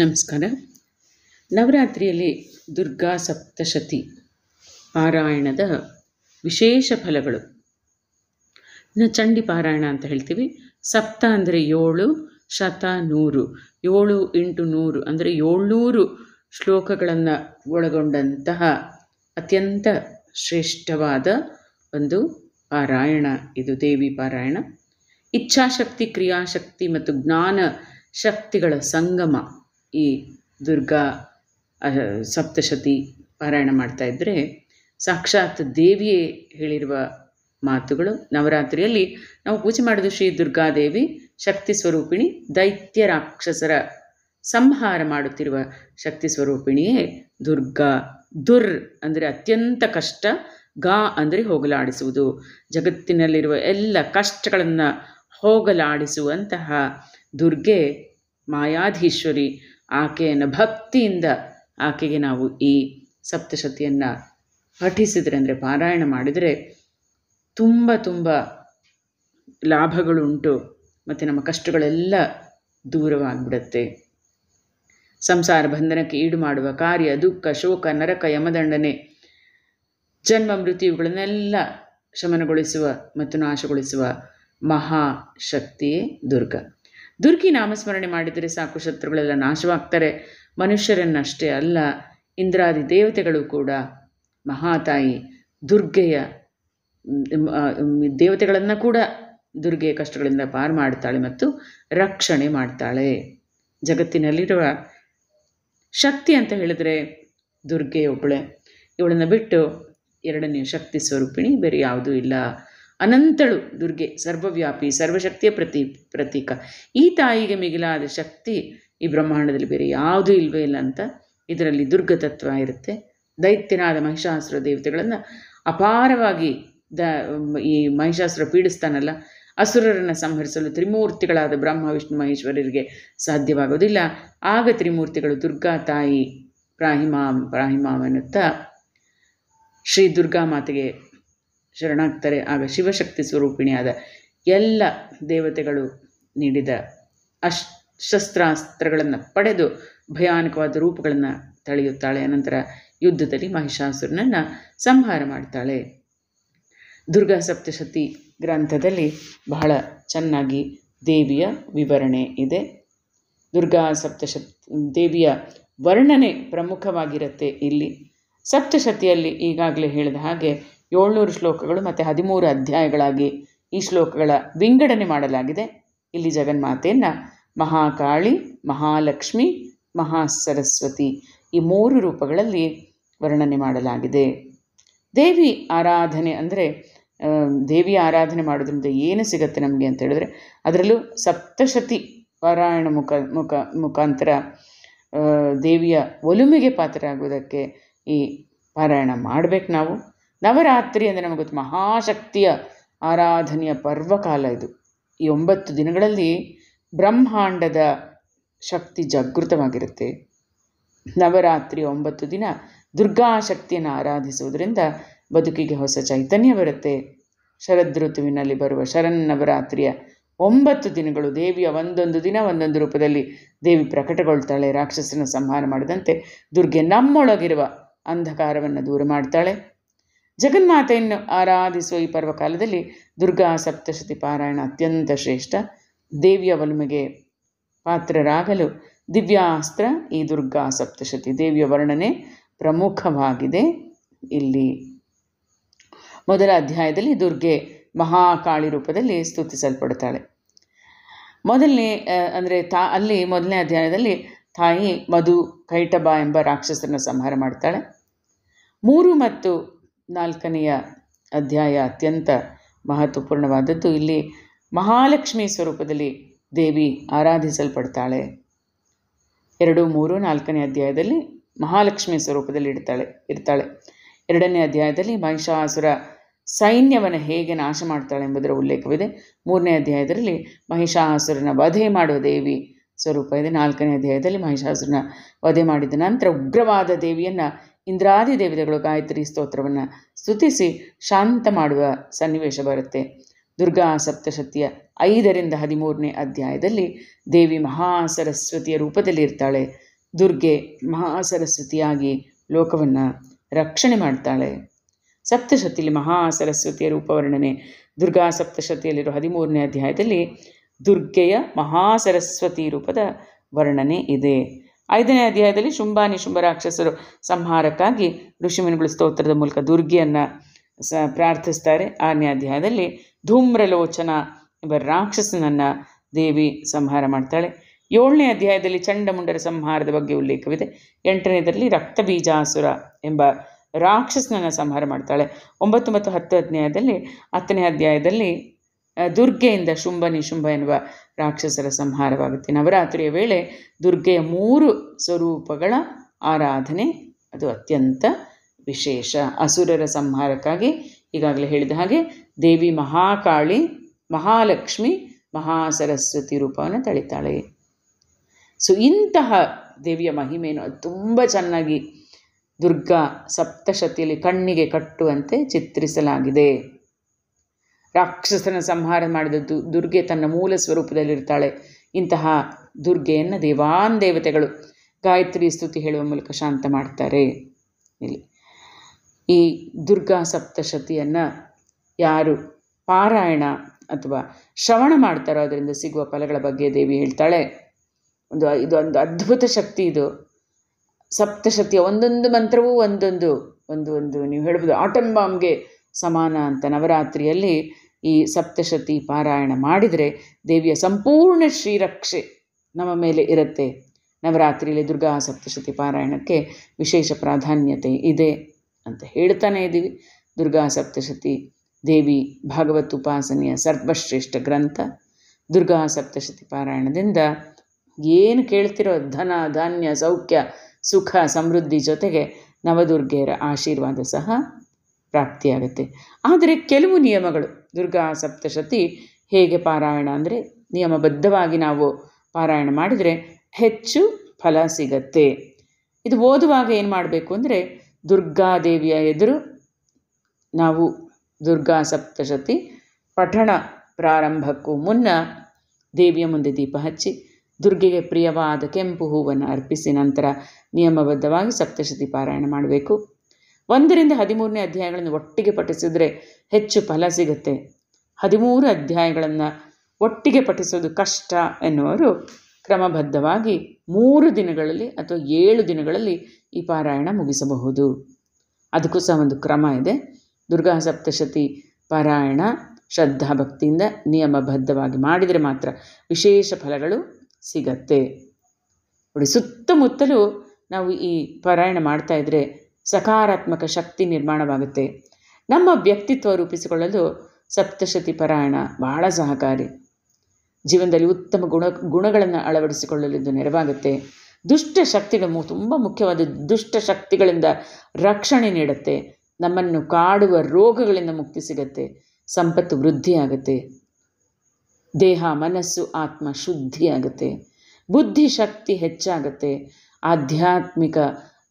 ನಮಸ್ಕಾರ ನವರಾತ್ರಿಯಲ್ಲಿ ದುರ್ಗಾ ಸಪ್ತಶತಿ ಪಾರಾಯಣದ ವಿಶೇಷ ಫಲಗಳು ಚಂಡಿ ಪಾರಾಯಣ ಅಂತ ಹೇಳ್ತೀವಿ ಸಪ್ತ ಅಂದರೆ ಏಳು ಶತ ನೂರು ಏಳು ಇಂಟು ನೂರು ಅಂದರೆ ಏಳ್ನೂರು ಶ್ಲೋಕಗಳನ್ನು ಒಳಗೊಂಡಂತಹ ಅತ್ಯಂತ ಶ್ರೇಷ್ಠವಾದ ಒಂದು ಪಾರಾಯಣ ಇದು ದೇವಿ ಪಾರಾಯಣ ಇಚ್ಛಾಶಕ್ತಿ ಕ್ರಿಯಾಶಕ್ತಿ ಮತ್ತು ಜ್ಞಾನ ಶಕ್ತಿಗಳ ಸಂಗಮ ಈ ದುರ್ಗಾ ಸಪ್ತಶತಿ ಪಾರಾಯಣ ಮಾಡ್ತಾ ಇದ್ದರೆ ಸಾಕ್ಷಾತ್ ದೇವಿಯೇ ಹೇಳಿರುವ ಮಾತುಗಳು ನವರಾತ್ರಿಯಲ್ಲಿ ನಾವು ಪೂಜೆ ಮಾಡಿದ ಶ್ರೀ ದುರ್ಗಾದೇವಿ ಶಕ್ತಿ ಸ್ವರೂಪಿಣಿ ದೈತ್ಯ ರಾಕ್ಷಸರ ಸಂಹಾರ ಮಾಡುತ್ತಿರುವ ಶಕ್ತಿ ಸ್ವರೂಪಿಣಿಯೇ ದುರ್ಗಾ ದುರ್ ಅಂದರೆ ಅತ್ಯಂತ ಕಷ್ಟ ಗಾ ಅಂದರೆ ಹೋಗಲಾಡಿಸುವುದು ಜಗತ್ತಿನಲ್ಲಿರುವ ಎಲ್ಲ ಕಷ್ಟಗಳನ್ನು ಹೋಗಲಾಡಿಸುವಂತಹ ದುರ್ಗೆ ಮಾಯಾಧೀಶ್ವರಿ ಆಕೆಯನ್ನು ಭಕ್ತಿಯಿಂದ ಆಕೆಗೆ ನಾವು ಈ ಸಪ್ತಶತಿಯನ್ನು ಪಠಿಸಿದರೆ ಅಂದರೆ ಪಾರಾಯಣ ಮಾಡಿದರೆ ತುಂಬ ತುಂಬ ಲಾಭಗಳುಂಟು ಮತ್ತು ನಮ್ಮ ಕಷ್ಟಗಳೆಲ್ಲ ದೂರವಾಗ್ಬಿಡುತ್ತೆ ಸಂಸಾರ ಬಂಧನಕ್ಕೆ ಈಡು ಮಾಡುವ ಕಾರ್ಯ ದುಃಖ ಶೋಕ ನರಕ ಯಮದಂಡನೆ ಜನ್ಮ ಮೃತ್ಯುಗಳನ್ನೆಲ್ಲ ಶಮನಗೊಳಿಸುವ ಮತ್ತು ನಾಶಗೊಳಿಸುವ ಮಹಾಶಕ್ತಿಯೇ ದುರ್ಗ ದುರ್ಗಿ ನಾಮಸ್ಮರಣೆ ಮಾಡಿದರೆ ಸಾಕು ಶತ್ರುಗಳೆಲ್ಲ ನಾಶವಾಗ್ತಾರೆ ಮನುಷ್ಯರನ್ನಷ್ಟೇ ಅಲ್ಲ ಇಂದ್ರಾದಿ ದೇವತೆಗಳು ಕೂಡ ಮಹಾತಾಯಿ ದುರ್ಗೆಯ ದೇವತೆಗಳನ್ನು ಕೂಡ ದುರ್ಗೆಯ ಕಷ್ಟಗಳಿಂದ ಪಾರು ಮಾಡ್ತಾಳೆ ಮತ್ತು ರಕ್ಷಣೆ ಮಾಡ್ತಾಳೆ ಜಗತ್ತಿನಲ್ಲಿರುವ ಶಕ್ತಿ ಅಂತ ಹೇಳಿದರೆ ದುರ್ಗೆಯೊಬ್ಬಳೆ ಇವಳನ್ನು ಬಿಟ್ಟು ಎರಡನೇ ಶಕ್ತಿ ಸ್ವರೂಪಿಣಿ ಬೇರೆ ಯಾವುದೂ ಇಲ್ಲ ಅನಂತಳು ದುರ್ಗೆ ಸರ್ವವ್ಯಾಪಿ ಸರ್ವಶಕ್ತಿಯ ಪ್ರತಿ ಪ್ರತೀಕ ಈ ತಾಯಿಗೆ ಮಿಗಿಲಾದ ಶಕ್ತಿ ಈ ಬ್ರಹ್ಮಾಂಡದಲ್ಲಿ ಬೇರೆ ಯಾವುದೂ ಇಲ್ವೇ ಇಲ್ಲ ಅಂತ ಇದರಲ್ಲಿ ದುರ್ಗ ತತ್ವ ಇರುತ್ತೆ ದೈತ್ಯನಾದ ಮಹಿಷಾಸುರ ದೇವತೆಗಳನ್ನು ಅಪಾರವಾಗಿ ದ ಈ ಮಹಿಷಾಸುರ ಪೀಡಿಸ್ತಾನಲ್ಲ ಅಸುರರನ್ನು ಸಂಹರಿಸಲು ತ್ರಿಮೂರ್ತಿಗಳಾದ ಬ್ರಹ್ಮ ವಿಷ್ಣು ಮಹೇಶ್ವರರಿಗೆ ಸಾಧ್ಯವಾಗೋದಿಲ್ಲ ಆಗ ತ್ರಿಮೂರ್ತಿಗಳು ದುರ್ಗಾ ತಾಯಿ ಪ್ರಾಹಿಮಾ ಪ್ರಾಹಿಮಾಮ್ ಎನ್ನುತ್ತಾ ಶ್ರೀ ದುರ್ಗಾ ಮಾತೆಗೆ ಶರಣಾಗ್ತಾರೆ ಆಗ ಶಿವಶಕ್ತಿ ಸ್ವರೂಪಿಣಿಯಾದ ಎಲ್ಲ ದೇವತೆಗಳು ನೀಡಿದ ಅಶ್ ಶಸ್ತ್ರಾಸ್ತ್ರಗಳನ್ನು ಪಡೆದು ಭಯಾನಕವಾದ ರೂಪಗಳನ್ನು ತಳೆಯುತ್ತಾಳೆ ಅನಂತರ ಯುದ್ಧದಲ್ಲಿ ಮಹಿಷಾಸುರನನ್ನು ಸಂಹಾರ ಮಾಡ್ತಾಳೆ ದುರ್ಗಾ ಸಪ್ತಶತಿ ಗ್ರಂಥದಲ್ಲಿ ಬಹಳ ಚೆನ್ನಾಗಿ ದೇವಿಯ ವಿವರಣೆ ಇದೆ ದುರ್ಗಾ ಸಪ್ತಶತ್ ದೇವಿಯ ವರ್ಣನೆ ಪ್ರಮುಖವಾಗಿರುತ್ತೆ ಇಲ್ಲಿ ಸಪ್ತಶತಿಯಲ್ಲಿ ಈಗಾಗಲೇ ಹೇಳಿದ ಹಾಗೆ ಏಳ್ನೂರು ಶ್ಲೋಕಗಳು ಮತ್ತು ಹದಿಮೂರು ಅಧ್ಯಾಯಗಳಾಗಿ ಈ ಶ್ಲೋಕಗಳ ವಿಂಗಡಣೆ ಮಾಡಲಾಗಿದೆ ಇಲ್ಲಿ ಜಗನ್ಮಾತೆಯನ್ನು ಮಹಾಕಾಳಿ ಮಹಾಲಕ್ಷ್ಮಿ ಮಹಾಸರಸ್ವತಿ ಈ ಮೂರು ರೂಪಗಳಲ್ಲಿ ವರ್ಣನೆ ಮಾಡಲಾಗಿದೆ ದೇವಿ ಆರಾಧನೆ ಅಂದರೆ ದೇವಿ ಆರಾಧನೆ ಮಾಡೋದ್ರಿಂದ ಏನು ಸಿಗುತ್ತೆ ನಮಗೆ ಅಂತ ಹೇಳಿದ್ರೆ ಅದರಲ್ಲೂ ಸಪ್ತಶತಿ ಪಾರಾಯಣ ಮುಖ ಮುಖ ಮುಖಾಂತರ ದೇವಿಯ ಒಲುಮೆಗೆ ಪಾತ್ರರಾಗುವುದಕ್ಕೆ ಈ ಪಾರಾಯಣ ಮಾಡಬೇಕು ನಾವು ನವರಾತ್ರಿ ಅಂದರೆ ನಮಗೆ ಗೊತ್ತು ಮಹಾಶಕ್ತಿಯ ಆರಾಧನೆಯ ಪರ್ವಕಾಲ ಇದು ಈ ಒಂಬತ್ತು ದಿನಗಳಲ್ಲಿ ಬ್ರಹ್ಮಾಂಡದ ಶಕ್ತಿ ಜಾಗೃತವಾಗಿರುತ್ತೆ ನವರಾತ್ರಿಯ ಒಂಬತ್ತು ದಿನ ದುರ್ಗಾ ಶಕ್ತಿಯನ್ನು ಆರಾಧಿಸುವುದರಿಂದ ಬದುಕಿಗೆ ಹೊಸ ಚೈತನ್ಯ ಬರುತ್ತೆ ಶರದ್ ಋತುವಿನಲ್ಲಿ ಬರುವ ಶರನ್ನವರಾತ್ರಿಯ ಒಂಬತ್ತು ದಿನಗಳು ದೇವಿಯ ಒಂದೊಂದು ದಿನ ಒಂದೊಂದು ರೂಪದಲ್ಲಿ ದೇವಿ ಪ್ರಕಟಗೊಳ್ತಾಳೆ ರಾಕ್ಷಸನ ಸಂಹಾರ ಮಾಡಿದಂತೆ ದುರ್ಗೆ ನಮ್ಮೊಳಗಿರುವ ಅಂಧಕಾರವನ್ನು ದೂರ ಮಾಡ್ತಾಳೆ ಜಗನ್ಮಾತೆಯನ್ನು ಆರಾಧಿಸುವ ಈ ಪರ್ವಕಾಲದಲ್ಲಿ ದುರ್ಗಾ ಸಪ್ತಶತಿ ಪಾರಾಯಣ ಅತ್ಯಂತ ಶ್ರೇಷ್ಠ ದೇವಿಯ ಒಲುಮೆಗೆ ಪಾತ್ರರಾಗಲು ದಿವ್ಯಾಸ್ತ್ರ ಈ ದುರ್ಗಾ ಸಪ್ತಶತಿ ದೇವಿಯ ವರ್ಣನೆ ಪ್ರಮುಖವಾಗಿದೆ ಇಲ್ಲಿ ಮೊದಲ ಅಧ್ಯಾಯದಲ್ಲಿ ದುರ್ಗೆ ಮಹಾಕಾಳಿ ರೂಪದಲ್ಲಿ ಸ್ತುತಿಸಲ್ಪಡ್ತಾಳೆ ಮೊದಲನೇ ಅಂದರೆ ತಾ ಅಲ್ಲಿ ಮೊದಲನೇ ಅಧ್ಯಾಯದಲ್ಲಿ ತಾಯಿ ಮಧು ಕೈಟಬ ಎಂಬ ರಾಕ್ಷಸರನ್ನು ಸಂಹಾರ ಮಾಡ್ತಾಳೆ ಮೂರು ಮತ್ತು ನಾಲ್ಕನೆಯ ಅಧ್ಯಾಯ ಅತ್ಯಂತ ಮಹತ್ವಪೂರ್ಣವಾದದ್ದು ಇಲ್ಲಿ ಮಹಾಲಕ್ಷ್ಮಿ ಸ್ವರೂಪದಲ್ಲಿ ದೇವಿ ಆರಾಧಿಸಲ್ಪಡ್ತಾಳೆ ಎರಡು ಮೂರು ನಾಲ್ಕನೇ ಅಧ್ಯಾಯದಲ್ಲಿ ಮಹಾಲಕ್ಷ್ಮಿ ಸ್ವರೂಪದಲ್ಲಿ ಇಡ್ತಾಳೆ ಇರ್ತಾಳೆ ಎರಡನೇ ಅಧ್ಯಾಯದಲ್ಲಿ ಮಹಿಷಾಸುರ ಸೈನ್ಯವನ್ನು ಹೇಗೆ ನಾಶ ಮಾಡ್ತಾಳೆ ಎಂಬುದರ ಉಲ್ಲೇಖವಿದೆ ಮೂರನೇ ಅಧ್ಯಾಯದಲ್ಲಿ ಮಹಿಷಾಸುರನ ವಧೆ ಮಾಡುವ ದೇವಿ ಸ್ವರೂಪ ಇದೆ ನಾಲ್ಕನೇ ಅಧ್ಯಾಯದಲ್ಲಿ ಮಹಿಷಾಸುರನ ವಧೆ ಮಾಡಿದ ನಂತರ ಉಗ್ರವಾದ ದೇವಿಯನ್ನು ಇಂದ್ರಾದಿ ದೇವತೆಗಳು ಗಾಯತ್ರಿ ಸ್ತೋತ್ರವನ್ನು ಸ್ತುತಿಸಿ ಶಾಂತ ಮಾಡುವ ಸನ್ನಿವೇಶ ಬರುತ್ತೆ ದುರ್ಗಾ ಸಪ್ತಶತಿಯ ಐದರಿಂದ ಹದಿಮೂರನೇ ಅಧ್ಯಾಯದಲ್ಲಿ ದೇವಿ ಮಹಾಸರಸ್ವತಿಯ ರೂಪದಲ್ಲಿ ಇರ್ತಾಳೆ ದುರ್ಗೆ ಮಹಾ ಸರಸ್ವತಿಯಾಗಿ ಲೋಕವನ್ನು ರಕ್ಷಣೆ ಮಾಡ್ತಾಳೆ ಸಪ್ತಶತಿಯಲ್ಲಿ ಸರಸ್ವತಿಯ ರೂಪವರ್ಣನೆ ದುರ್ಗಾ ಸಪ್ತಶತಿಯಲ್ಲಿರೋ ಹದಿಮೂರನೇ ಅಧ್ಯಾಯದಲ್ಲಿ ದುರ್ಗೆಯ ಮಹಾಸರಸ್ವತಿ ರೂಪದ ವರ್ಣನೆ ಇದೆ ಐದನೇ ಅಧ್ಯಾಯದಲ್ಲಿ ಶುಂಭಾನಿ ಶುಂಭ ರಾಕ್ಷಸರು ಸಂಹಾರಕ್ಕಾಗಿ ಋಷಿಮುನಿಗಳು ಸ್ತೋತ್ರದ ಮೂಲಕ ದುರ್ಗಿಯನ್ನು ಸ ಪ್ರಾರ್ಥಿಸ್ತಾರೆ ಆರನೇ ಅಧ್ಯಾಯದಲ್ಲಿ ಧೂಮ್ರಲೋಚನ ಎಂಬ ರಾಕ್ಷಸನನ್ನು ದೇವಿ ಸಂಹಾರ ಮಾಡ್ತಾಳೆ ಏಳನೇ ಅಧ್ಯಾಯದಲ್ಲಿ ಚಂಡಮುಂಡರ ಸಂಹಾರದ ಬಗ್ಗೆ ಉಲ್ಲೇಖವಿದೆ ಎಂಟನೇದರಲ್ಲಿ ರಕ್ತಬೀಜಾಸುರ ಎಂಬ ರಾಕ್ಷಸನನ್ನು ಸಂಹಾರ ಮಾಡ್ತಾಳೆ ಒಂಬತ್ತು ಮತ್ತು ಹತ್ತು ಅಧ್ಯಾಯದಲ್ಲಿ ಹತ್ತನೇ ಅಧ್ಯಾಯದಲ್ಲಿ ದುರ್ಗೆಯಿಂದ ಶುಂಭ ನಿಶುಂಭ ಎನ್ನುವ ರಾಕ್ಷಸರ ಸಂಹಾರವಾಗುತ್ತೆ ನವರಾತ್ರಿಯ ವೇಳೆ ದುರ್ಗೆಯ ಮೂರು ಸ್ವರೂಪಗಳ ಆರಾಧನೆ ಅದು ಅತ್ಯಂತ ವಿಶೇಷ ಅಸುರರ ಸಂಹಾರಕ್ಕಾಗಿ ಈಗಾಗಲೇ ಹೇಳಿದ ಹಾಗೆ ದೇವಿ ಮಹಾಕಾಳಿ ಮಹಾಲಕ್ಷ್ಮಿ ಮಹಾಸರಸ್ವತಿ ರೂಪವನ್ನು ತಳಿತಾಳೆ ಸೊ ಇಂತಹ ದೇವಿಯ ಮಹಿಮೆಯನ್ನು ಅದು ತುಂಬ ಚೆನ್ನಾಗಿ ದುರ್ಗಾ ಸಪ್ತಶತಿಯಲ್ಲಿ ಕಣ್ಣಿಗೆ ಕಟ್ಟುವಂತೆ ಚಿತ್ರಿಸಲಾಗಿದೆ ರಾಕ್ಷಸನ ಸಂಹಾರ ಮಾಡಿದ ದುರ್ಗೆ ತನ್ನ ಮೂಲ ಸ್ವರೂಪದಲ್ಲಿರ್ತಾಳೆ ಇಂತಹ ದುರ್ಗೆಯನ್ನು ದೇವಾನ್ ದೇವತೆಗಳು ಗಾಯತ್ರಿ ಸ್ತುತಿ ಹೇಳುವ ಮೂಲಕ ಶಾಂತ ಮಾಡ್ತಾರೆ ಇಲ್ಲಿ ಈ ದುರ್ಗಾ ಸಪ್ತಶತಿಯನ್ನು ಯಾರು ಪಾರಾಯಣ ಅಥವಾ ಶ್ರವಣ ಮಾಡ್ತಾರೋ ಅದರಿಂದ ಸಿಗುವ ಫಲಗಳ ಬಗ್ಗೆ ದೇವಿ ಹೇಳ್ತಾಳೆ ಒಂದು ಇದು ಒಂದು ಅದ್ಭುತ ಶಕ್ತಿ ಇದು ಸಪ್ತಶತಿಯ ಒಂದೊಂದು ಮಂತ್ರವೂ ಒಂದೊಂದು ಒಂದು ಒಂದು ನೀವು ಹೇಳ್ಬೋದು ಆಟಮ್ ಸಮಾನ ಅಂತ ನವರಾತ್ರಿಯಲ್ಲಿ ಈ ಸಪ್ತಶತಿ ಪಾರಾಯಣ ಮಾಡಿದರೆ ದೇವಿಯ ಸಂಪೂರ್ಣ ಶ್ರೀರಕ್ಷೆ ನಮ್ಮ ಮೇಲೆ ಇರುತ್ತೆ ನವರಾತ್ರಿಯಲ್ಲಿ ದುರ್ಗಾ ಸಪ್ತಶತಿ ಪಾರಾಯಣಕ್ಕೆ ವಿಶೇಷ ಪ್ರಾಧಾನ್ಯತೆ ಇದೆ ಅಂತ ಹೇಳ್ತಾನೆ ಇದ್ದೀವಿ ದುರ್ಗಾ ಸಪ್ತಶತಿ ದೇವಿ ಭಾಗವತ್ ಉಪಾಸನೆಯ ಸರ್ವಶ್ರೇಷ್ಠ ಗ್ರಂಥ ದುರ್ಗಾ ಸಪ್ತಶತಿ ಪಾರಾಯಣದಿಂದ ಏನು ಕೇಳ್ತಿರೋ ಧನ ಧಾನ್ಯ ಸೌಖ್ಯ ಸುಖ ಸಮೃದ್ಧಿ ಜೊತೆಗೆ ನವದುರ್ಗೆಯರ ಆಶೀರ್ವಾದ ಸಹ ಪ್ರಾಪ್ತಿಯಾಗುತ್ತೆ ಆದರೆ ಕೆಲವು ನಿಯಮಗಳು ದುರ್ಗಾ ಸಪ್ತಶತಿ ಹೇಗೆ ಪಾರಾಯಣ ಅಂದರೆ ನಿಯಮಬದ್ಧವಾಗಿ ನಾವು ಪಾರಾಯಣ ಮಾಡಿದರೆ ಹೆಚ್ಚು ಫಲ ಸಿಗತ್ತೆ ಇದು ಓದುವಾಗ ಏನು ಮಾಡಬೇಕು ಅಂದರೆ ದುರ್ಗಾದೇವಿಯ ಎದುರು ನಾವು ದುರ್ಗಾ ಸಪ್ತಶತಿ ಪಠಣ ಪ್ರಾರಂಭಕ್ಕೂ ಮುನ್ನ ದೇವಿಯ ಮುಂದೆ ದೀಪ ಹಚ್ಚಿ ದುರ್ಗೆಗೆ ಪ್ರಿಯವಾದ ಕೆಂಪು ಹೂವನ್ನು ಅರ್ಪಿಸಿ ನಂತರ ನಿಯಮಬದ್ಧವಾಗಿ ಸಪ್ತಶತಿ ಪಾರಾಯಣ ಮಾಡಬೇಕು ಒಂದರಿಂದ ಹದಿಮೂರನೇ ಅಧ್ಯಾಯಗಳನ್ನು ಒಟ್ಟಿಗೆ ಪಠಿಸಿದರೆ ಹೆಚ್ಚು ಫಲ ಸಿಗುತ್ತೆ ಹದಿಮೂರು ಅಧ್ಯಾಯಗಳನ್ನು ಒಟ್ಟಿಗೆ ಪಠಿಸೋದು ಕಷ್ಟ ಎನ್ನುವರು ಕ್ರಮಬದ್ಧವಾಗಿ ಮೂರು ದಿನಗಳಲ್ಲಿ ಅಥವಾ ಏಳು ದಿನಗಳಲ್ಲಿ ಈ ಪಾರಾಯಣ ಮುಗಿಸಬಹುದು ಅದಕ್ಕೂ ಸಹ ಒಂದು ಕ್ರಮ ಇದೆ ದುರ್ಗಾ ಸಪ್ತಶತಿ ಪಾರಾಯಣ ಶ್ರದ್ಧಾ ಭಕ್ತಿಯಿಂದ ನಿಯಮಬದ್ಧವಾಗಿ ಮಾಡಿದರೆ ಮಾತ್ರ ವಿಶೇಷ ಫಲಗಳು ಸಿಗತ್ತೆ ನೋಡಿ ಸುತ್ತಮುತ್ತಲೂ ನಾವು ಈ ಪಾರಾಯಣ ಮಾಡ್ತಾ ಇದ್ದರೆ ಸಕಾರಾತ್ಮಕ ಶಕ್ತಿ ನಿರ್ಮಾಣವಾಗುತ್ತೆ ನಮ್ಮ ವ್ಯಕ್ತಿತ್ವ ರೂಪಿಸಿಕೊಳ್ಳಲು ಸಪ್ತಶತಿ ಪರಾಯಣ ಬಹಳ ಸಹಕಾರಿ ಜೀವನದಲ್ಲಿ ಉತ್ತಮ ಗುಣ ಗುಣಗಳನ್ನು ಅಳವಡಿಸಿಕೊಳ್ಳಲು ಇದು ನೆರವಾಗುತ್ತೆ ದುಷ್ಟ ಶಕ್ತಿಗಳು ತುಂಬ ಮುಖ್ಯವಾದ ದುಷ್ಟ ಶಕ್ತಿಗಳಿಂದ ರಕ್ಷಣೆ ನೀಡುತ್ತೆ ನಮ್ಮನ್ನು ಕಾಡುವ ರೋಗಗಳಿಂದ ಮುಕ್ತಿ ಸಿಗುತ್ತೆ ಸಂಪತ್ತು ವೃದ್ಧಿಯಾಗುತ್ತೆ ದೇಹ ಮನಸ್ಸು ಆತ್ಮ ಶುದ್ಧಿಯಾಗುತ್ತೆ ಬುದ್ಧಿಶಕ್ತಿ ಹೆಚ್ಚಾಗುತ್ತೆ ಆಧ್ಯಾತ್ಮಿಕ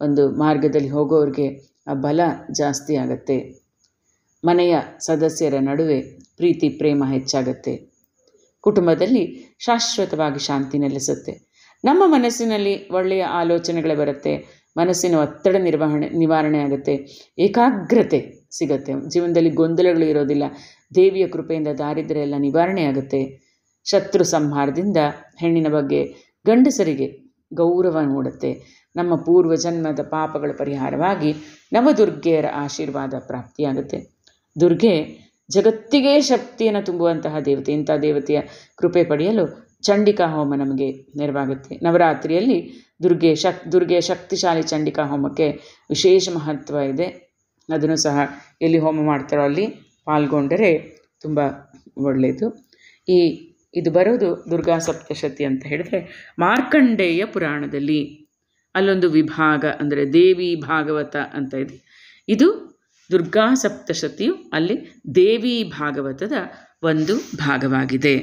ಒಂದು ಮಾರ್ಗದಲ್ಲಿ ಹೋಗೋರಿಗೆ ಆ ಬಲ ಜಾಸ್ತಿ ಆಗತ್ತೆ ಮನೆಯ ಸದಸ್ಯರ ನಡುವೆ ಪ್ರೀತಿ ಪ್ರೇಮ ಹೆಚ್ಚಾಗತ್ತೆ ಕುಟುಂಬದಲ್ಲಿ ಶಾಶ್ವತವಾಗಿ ಶಾಂತಿ ನೆಲೆಸುತ್ತೆ ನಮ್ಮ ಮನಸ್ಸಿನಲ್ಲಿ ಒಳ್ಳೆಯ ಆಲೋಚನೆಗಳು ಬರುತ್ತೆ ಮನಸ್ಸಿನ ಒತ್ತಡ ನಿರ್ವಹಣೆ ನಿವಾರಣೆ ಆಗುತ್ತೆ ಏಕಾಗ್ರತೆ ಸಿಗುತ್ತೆ ಜೀವನದಲ್ಲಿ ಗೊಂದಲಗಳು ಇರೋದಿಲ್ಲ ದೇವಿಯ ಕೃಪೆಯಿಂದ ದಾರಿದ್ರ್ಯ ಎಲ್ಲ ನಿವಾರಣೆ ಆಗುತ್ತೆ ಶತ್ರು ಸಂಹಾರದಿಂದ ಹೆಣ್ಣಿನ ಬಗ್ಗೆ ಗಂಡಸರಿಗೆ ಗೌರವ ಮೂಡುತ್ತೆ ನಮ್ಮ ಪೂರ್ವ ಜನ್ಮದ ಪಾಪಗಳ ಪರಿಹಾರವಾಗಿ ನವದುರ್ಗೆಯರ ಆಶೀರ್ವಾದ ಪ್ರಾಪ್ತಿಯಾಗುತ್ತೆ ದುರ್ಗೆ ಜಗತ್ತಿಗೆ ಶಕ್ತಿಯನ್ನು ತುಂಬುವಂತಹ ದೇವತೆ ಇಂಥ ದೇವತೆಯ ಕೃಪೆ ಪಡೆಯಲು ಚಂಡಿಕಾ ಹೋಮ ನಮಗೆ ನೆರವಾಗುತ್ತೆ ನವರಾತ್ರಿಯಲ್ಲಿ ದುರ್ಗೆ ಶಕ್ ದುರ್ಗೆಯ ಶಕ್ತಿಶಾಲಿ ಚಂಡಿಕಾ ಹೋಮಕ್ಕೆ ವಿಶೇಷ ಮಹತ್ವ ಇದೆ ಅದನ್ನು ಸಹ ಎಲ್ಲಿ ಹೋಮ ಮಾಡ್ತಾರೋ ಅಲ್ಲಿ ಪಾಲ್ಗೊಂಡರೆ ತುಂಬ ಒಳ್ಳೆಯದು ಈ ಇದು ಬರೋದು ದುರ್ಗಾ ಸಪ್ತಶತಿ ಅಂತ ಹೇಳಿದ್ರೆ ಮಾರ್ಕಂಡೇಯ ಪುರಾಣದಲ್ಲಿ ಅಲ್ಲೊಂದು ವಿಭಾಗ ಅಂದರೆ ದೇವಿ ಭಾಗವತ ಅಂತ ಇದೆ ಇದು ದುರ್ಗಾ ಸಪ್ತಶತಿಯು ಅಲ್ಲಿ ದೇವಿ ಭಾಗವತದ ಒಂದು ಭಾಗವಾಗಿದೆ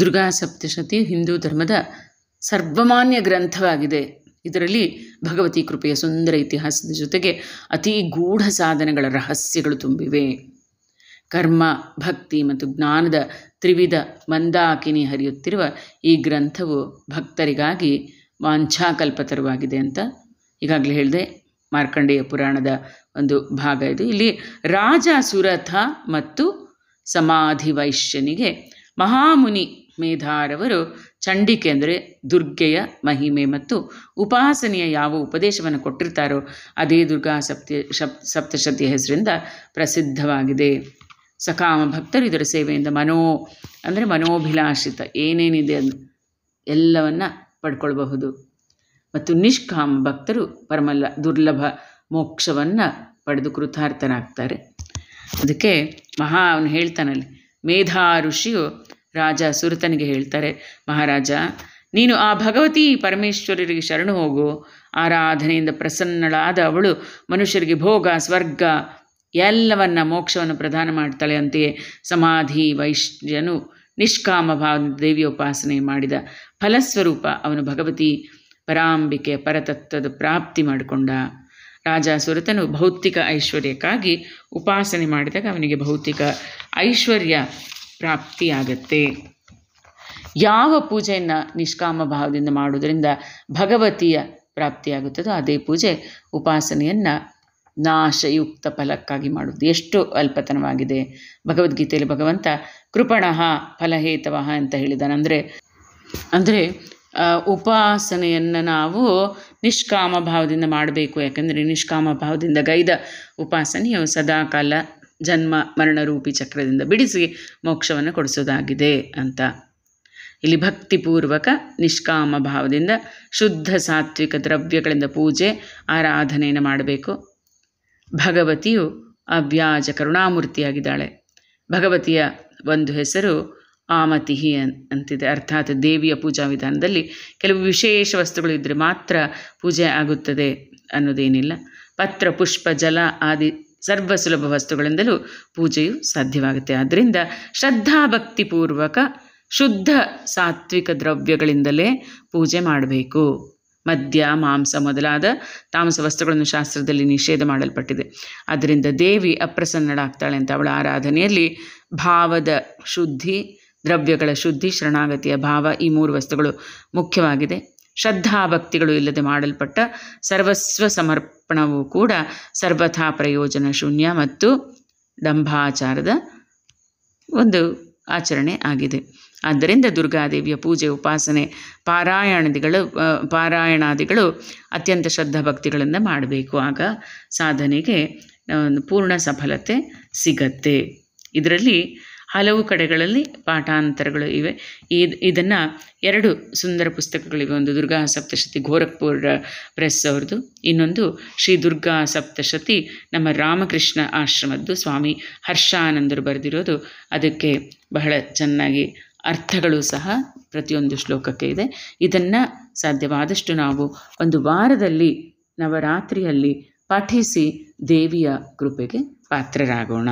ದುರ್ಗಾ ಸಪ್ತಶತಿ ಹಿಂದೂ ಧರ್ಮದ ಸರ್ವಮಾನ್ಯ ಗ್ರಂಥವಾಗಿದೆ ಇದರಲ್ಲಿ ಭಗವತಿ ಕೃಪೆಯ ಸುಂದರ ಇತಿಹಾಸದ ಜೊತೆಗೆ ಅತಿ ಗೂಢ ಸಾಧನೆಗಳ ರಹಸ್ಯಗಳು ತುಂಬಿವೆ ಕರ್ಮ ಭಕ್ತಿ ಮತ್ತು ಜ್ಞಾನದ ತ್ರಿವಿಧ ಮಂದಾಕಿನಿ ಹರಿಯುತ್ತಿರುವ ಈ ಗ್ರಂಥವು ಭಕ್ತರಿಗಾಗಿ ವಾಂಛಾಕಲ್ಪತರವಾಗಿದೆ ಅಂತ ಈಗಾಗಲೇ ಹೇಳಿದೆ ಮಾರ್ಕಂಡೇಯ ಪುರಾಣದ ಒಂದು ಭಾಗ ಇದು ಇಲ್ಲಿ ರಾಜ ಸುರಥ ಮತ್ತು ಸಮಾಧಿ ವೈಶ್ಯನಿಗೆ ಮಹಾಮುನಿ ಮೇಧಾರವರು ಚಂಡಿಕೆ ಅಂದರೆ ದುರ್ಗೆಯ ಮಹಿಮೆ ಮತ್ತು ಉಪಾಸನೆಯ ಯಾವ ಉಪದೇಶವನ್ನು ಕೊಟ್ಟಿರ್ತಾರೋ ಅದೇ ದುರ್ಗಾ ಸಪ್ತ ಶಪ್ ಸಪ್ತಶತಿಯ ಹೆಸರಿಂದ ಪ್ರಸಿದ್ಧವಾಗಿದೆ ಸಕಾಮ ಭಕ್ತರು ಇದರ ಸೇವೆಯಿಂದ ಮನೋ ಅಂದರೆ ಮನೋಭಿಲಾಷಿತ ಏನೇನಿದೆ ಅದು ಎಲ್ಲವನ್ನು ಪಡ್ಕೊಳ್ಬಹುದು ಮತ್ತು ನಿಷ್ಕಾಮ ಭಕ್ತರು ಪರಮಲ್ಲ ದುರ್ಲಭ ಮೋಕ್ಷವನ್ನು ಪಡೆದು ಕೃತಾರ್ಥನಾಗ್ತಾರೆ ಅದಕ್ಕೆ ಮಹಾ ಅವನು ಹೇಳ್ತಾನಲ್ಲಿ ಮೇಧಾ ಋಷಿಯು ರಾಜ ಸುರತನಿಗೆ ಹೇಳ್ತಾರೆ ಮಹಾರಾಜ ನೀನು ಆ ಭಗವತಿ ಪರಮೇಶ್ವರರಿಗೆ ಶರಣು ಹೋಗು ಆರಾಧನೆಯಿಂದ ಪ್ರಸನ್ನಳಾದ ಅವಳು ಮನುಷ್ಯರಿಗೆ ಭೋಗ ಸ್ವರ್ಗ ಎಲ್ಲವನ್ನ ಮೋಕ್ಷವನ್ನು ಪ್ರದಾನ ಮಾಡ್ತಾಳೆ ಅಂತೆಯೇ ಸಮಾಧಿ ವೈಶ್ಯನು ನಿಷ್ಕಾಮ ಭಾವದಿಂದ ದೇವಿಯ ಉಪಾಸನೆ ಮಾಡಿದ ಫಲಸ್ವರೂಪ ಅವನು ಭಗವತಿ ಪರಾಂಬಿಕೆ ಪರತತ್ವದ ಪ್ರಾಪ್ತಿ ಮಾಡಿಕೊಂಡ ರಾಜ ಸುರತನು ಭೌತಿಕ ಐಶ್ವರ್ಯಕ್ಕಾಗಿ ಉಪಾಸನೆ ಮಾಡಿದಾಗ ಅವನಿಗೆ ಭೌತಿಕ ಐಶ್ವರ್ಯ ಪ್ರಾಪ್ತಿಯಾಗತ್ತೆ ಯಾವ ಪೂಜೆಯನ್ನು ನಿಷ್ಕಾಮ ಭಾವದಿಂದ ಮಾಡುವುದರಿಂದ ಭಗವತಿಯ ಪ್ರಾಪ್ತಿಯಾಗುತ್ತದೋ ಅದೇ ಪೂಜೆ ಉಪಾಸನೆಯನ್ನು ನಾಶಯುಕ್ತ ಫಲಕ್ಕಾಗಿ ಮಾಡುವುದು ಎಷ್ಟು ಅಲ್ಪತನವಾಗಿದೆ ಭಗವದ್ಗೀತೆಯಲ್ಲಿ ಭಗವಂತ ಕೃಪಣಃ ಫಲಹೇತವ ಅಂತ ಹೇಳಿದಾನೆ ಅಂದರೆ ಅಂದರೆ ಉಪಾಸನೆಯನ್ನು ನಾವು ನಿಷ್ಕಾಮ ಭಾವದಿಂದ ಮಾಡಬೇಕು ಯಾಕಂದರೆ ನಿಷ್ಕಾಮ ಭಾವದಿಂದ ಗೈದ ಉಪಾಸನೆಯು ಸದಾಕಾಲ ಜನ್ಮ ಮರಣರೂಪಿ ಚಕ್ರದಿಂದ ಬಿಡಿಸಿ ಮೋಕ್ಷವನ್ನು ಕೊಡಿಸೋದಾಗಿದೆ ಅಂತ ಇಲ್ಲಿ ಭಕ್ತಿಪೂರ್ವಕ ನಿಷ್ಕಾಮ ಭಾವದಿಂದ ಶುದ್ಧ ಸಾತ್ವಿಕ ದ್ರವ್ಯಗಳಿಂದ ಪೂಜೆ ಆರಾಧನೆಯನ್ನು ಮಾಡಬೇಕು ಭಗವತಿಯು ಅವ್ಯಾಜ ಕರುಣಾಮೂರ್ತಿಯಾಗಿದ್ದಾಳೆ ಭಗವತಿಯ ಒಂದು ಹೆಸರು ಆಮತಿಹಿ ಅಂತಿದೆ ಅರ್ಥಾತ್ ದೇವಿಯ ಪೂಜಾ ವಿಧಾನದಲ್ಲಿ ಕೆಲವು ವಿಶೇಷ ವಸ್ತುಗಳಿದ್ದರೆ ಮಾತ್ರ ಪೂಜೆ ಆಗುತ್ತದೆ ಅನ್ನೋದೇನಿಲ್ಲ ಪತ್ರ ಪುಷ್ಪ ಜಲ ಆದಿ ಸರ್ವ ಸುಲಭ ವಸ್ತುಗಳಿಂದಲೂ ಪೂಜೆಯು ಸಾಧ್ಯವಾಗುತ್ತೆ ಆದ್ದರಿಂದ ಶ್ರದ್ಧಾಭಕ್ತಿಪೂರ್ವಕ ಶುದ್ಧ ಸಾತ್ವಿಕ ದ್ರವ್ಯಗಳಿಂದಲೇ ಪೂಜೆ ಮಾಡಬೇಕು ಮದ್ಯ ಮಾಂಸ ಮೊದಲಾದ ತಾಮಸ ವಸ್ತುಗಳನ್ನು ಶಾಸ್ತ್ರದಲ್ಲಿ ನಿಷೇಧ ಮಾಡಲ್ಪಟ್ಟಿದೆ ಆದ್ದರಿಂದ ದೇವಿ ಅಪ್ರಸನ್ನಳಾಗ್ತಾಳೆ ಅಂತ ಅವಳ ಆರಾಧನೆಯಲ್ಲಿ ಭಾವದ ಶುದ್ಧಿ ದ್ರವ್ಯಗಳ ಶುದ್ಧಿ ಶರಣಾಗತಿಯ ಭಾವ ಈ ಮೂರು ವಸ್ತುಗಳು ಮುಖ್ಯವಾಗಿದೆ ಶ್ರದ್ಧಾಭಕ್ತಿಗಳು ಇಲ್ಲದೆ ಮಾಡಲ್ಪಟ್ಟ ಸರ್ವಸ್ವ ಸಮರ್ಪಣವೂ ಕೂಡ ಸರ್ವಥಾ ಪ್ರಯೋಜನ ಶೂನ್ಯ ಮತ್ತು ಡಂಭಾಚಾರದ ಒಂದು ಆಚರಣೆ ಆಗಿದೆ ಆದ್ದರಿಂದ ದುರ್ಗಾದೇವಿಯ ಪೂಜೆ ಉಪಾಸನೆ ಪಾರಾಯಣದಿಗಳು ಪಾರಾಯಣಾದಿಗಳು ಅತ್ಯಂತ ಶ್ರದ್ಧಾಭಕ್ತಿಗಳನ್ನು ಮಾಡಬೇಕು ಆಗ ಸಾಧನೆಗೆ ಪೂರ್ಣ ಸಫಲತೆ ಸಿಗತ್ತೆ ಇದರಲ್ಲಿ ಹಲವು ಕಡೆಗಳಲ್ಲಿ ಪಾಠಾಂತರಗಳು ಇವೆ ಇದು ಇದನ್ನು ಎರಡು ಸುಂದರ ಪುಸ್ತಕಗಳಿವೆ ಒಂದು ದುರ್ಗಾ ಸಪ್ತಶತಿ ಗೋರಖ್ಪುರ ಪ್ರೆಸ್ ಅವ್ರದ್ದು ಇನ್ನೊಂದು ಶ್ರೀ ದುರ್ಗಾ ಸಪ್ತಶತಿ ನಮ್ಮ ರಾಮಕೃಷ್ಣ ಆಶ್ರಮದ್ದು ಸ್ವಾಮಿ ಹರ್ಷಾನಂದರು ಬರೆದಿರೋದು ಅದಕ್ಕೆ ಬಹಳ ಚೆನ್ನಾಗಿ ಅರ್ಥಗಳು ಸಹ ಪ್ರತಿಯೊಂದು ಶ್ಲೋಕಕ್ಕೆ ಇದೆ ಇದನ್ನು ಸಾಧ್ಯವಾದಷ್ಟು ನಾವು ಒಂದು ವಾರದಲ್ಲಿ ನವರಾತ್ರಿಯಲ್ಲಿ ಪಠಿಸಿ ದೇವಿಯ ಕೃಪೆಗೆ ಪಾತ್ರರಾಗೋಣ